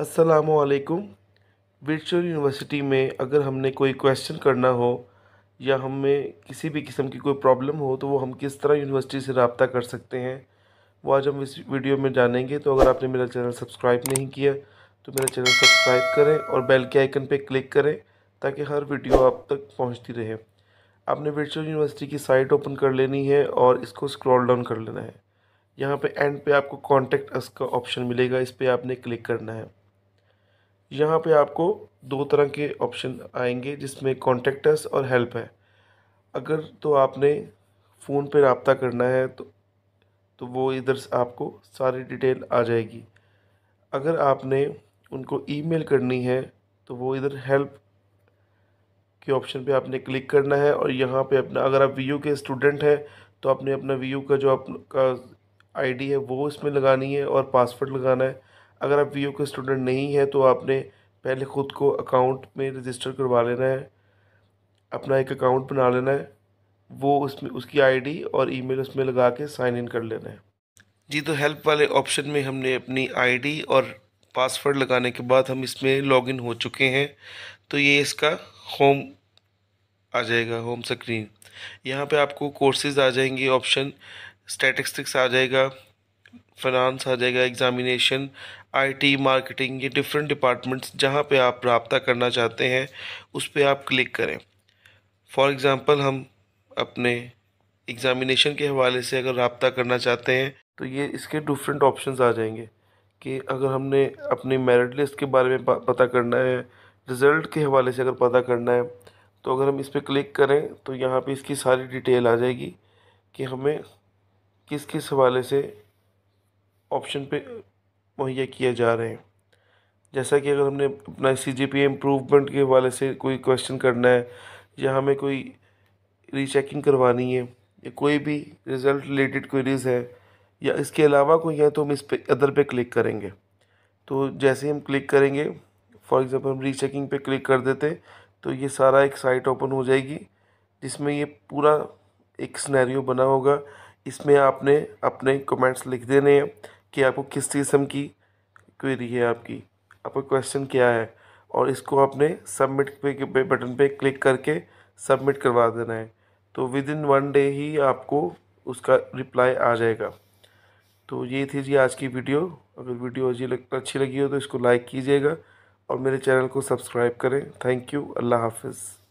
असलकुम virtual university में अगर हमने कोई क्वेश्चन करना हो या हमें किसी भी किस्म की कोई प्रॉब्लम हो तो वो हम किस तरह यूनिवर्सिटी से रबता कर सकते हैं वो आज हम इस वीडियो में जानेंगे तो अगर आपने मेरा चैनल सब्सक्राइब नहीं किया तो मेरा चैनल सब्सक्राइब करें और बेल के आइकन पर क्लिक करें ताकि हर वीडियो आप तक पहुँचती रहे आपने वर्चुअल यूनिवर्सिटी की साइट ओपन कर लेनी है और इसको स्क्रॉल डाउन कर लेना है यहाँ पे एंड पे आपको कॉन्टैक्ट अस का ऑप्शन मिलेगा इस पर आपने क्लिक करना है यहाँ पे आपको दो तरह के ऑप्शन आएंगे जिसमें कॉन्टेक्टस और हेल्प है अगर तो आपने फ़ोन पे रबता करना है तो तो वो इधर से आपको सारी डिटेल आ जाएगी अगर आपने उनको ईमेल करनी है तो वो इधर हेल्प के ऑप्शन पे आपने क्लिक करना है और यहाँ पे अपना अगर आप वी के स्टूडेंट हैं तो आपने अपना वी का जो आपका आईडी है वो इसमें लगानी है और पासवर्ड लगाना है अगर आप वी के स्टूडेंट नहीं हैं तो आपने पहले ख़ुद को अकाउंट में रजिस्टर करवा लेना है अपना एक अकाउंट बना लेना है वो उसमें उसकी आईडी और ईमेल उसमें लगा के साइन इन कर लेना है जी तो हेल्प वाले ऑप्शन में हमने अपनी आईडी और पासवर्ड लगाने के बाद हम इसमें लॉगिन हो चुके हैं तो ये इसका होम आ जाएगा होम स्क्रीन यहाँ पे आपको कोर्सेज आ जाएंगे ऑप्शन स्टैटिस्टिक्स आ जाएगा फिनांस आ जाएगा एग्ज़ामिनेशन आईटी मार्केटिंग ये डिफरेंट डिपार्टमेंट्स जहाँ पे आप रबता करना चाहते हैं उस पर आप क्लिक करें फॉर एग्ज़ाम्पल हम अपने एग्ज़ामिनेशन के हवाले से अगर रबता करना चाहते हैं तो ये इसके डिफरेंट ऑप्शन आ जाएंगे कि अगर हमने अपनी मेरिट लिस्ट के बारे में पता करना है रिज़ल्ट के हवाले से अगर पता करना है तो अगर हम इस पर क्लिक करें तो यहाँ पे इसकी सारी डिटेल आ जाएगी कि हमें किस किस हवाले से ऑप्शन पे मुहैया किए जा रहे हैं जैसा कि अगर हमने अपना सी जी पी इम्प्रूवमेंट के हवाले से कोई क्वेश्चन करना है या हमें कोई रीचेकिंग करवानी है या कोई भी रिज़ल्ट रिलेटेड क्वेरीज़ है या इसके अलावा कोई है तो हम इस पे अदर पे क्लिक करेंगे तो जैसे हम क्लिक करेंगे फॉर एग्ज़ाम्पल हम रीचेकिंग पे क्लिक कर देते तो ये सारा एक साइट ओपन हो जाएगी जिसमें ये पूरा एक स्नैरियो बना होगा इसमें आपने अपने कमेंट्स लिख देने हैं कि आपको किस किस्म की क्वेरी है आपकी आपका क्वेश्चन क्या है और इसको आपने सबमिट पे बटन पे क्लिक करके सबमिट करवा देना है तो विद इन वन डे ही आपको उसका रिप्लाई आ जाएगा तो ये थी जी आज की वीडियो अगर वीडियो लग, अच्छी लगी हो तो इसको लाइक कीजिएगा और मेरे चैनल को सब्सक्राइब करें थैंक यू अल्लाह हाफिज़